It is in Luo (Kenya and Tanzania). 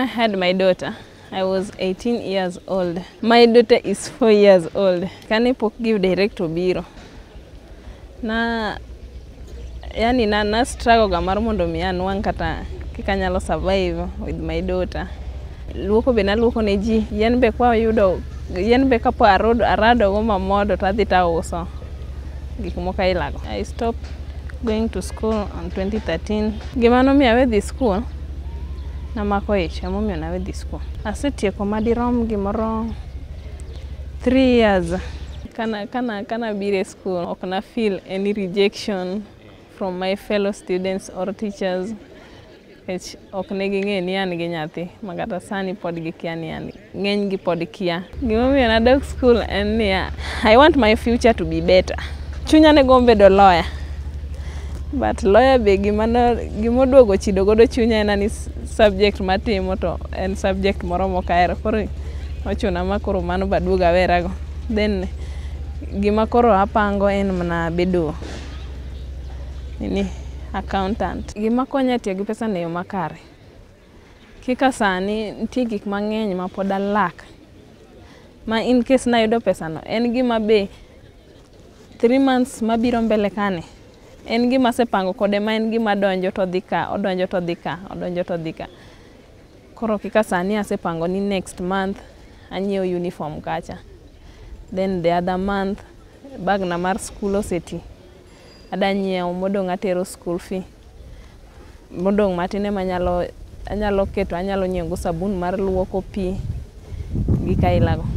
I had my daughter, I was 18 years old. My daughter is 4 years old. Kane pok give direct obiro. Na yani na, na struggle ga mar mondo mi an wang' kata kika nyalo survive with my daughter. Luoko be naluoko ne ji, yien be kwa yudo yen be kapo arado arado go mamodo tadhi tauso gik moko ailago. I stop going to school on 2013. Gima nomiyo awe dhi school namako ich emomiyo nawe dhi skul. Asetieko madirom gimoro three years kana, kana, kana biro skul ok na feel any rejection from my fellow students or teachers nikech ok ne ging'eyo ni an gi nyathi ma sani pod gikia ni an ng'enygi pod kia. Gimomiyo nadok skul en niya, I want my future to be better. Chunya ne gombedo lawyer but lawyer be gimano gimoduogo chido godo chunya ena ni subject matimo to en subject moro mokaero koro ochuna ma koro mano baduog awerago then gima koro apango en mana bedo nini accountant gima konya e tiyo gi pesa e yo makare kika sani nitie gik mang'eny ma pod alak ma in case nayudo pesano en gima be 3 months mabiro mbele kani en gima sepango kode ma en gima donjo to dhi ka odonjo to dhi ka odonjo to dhi ka koro kika sani asepango ni next month anyiewo uniform kacha then the other month bag na mar skul oseti ada nyiewo modong' atero school fee modong' matin ema anyalo anyalo keto anyalo nyiewo go sabun mar luoko pi gi kaila go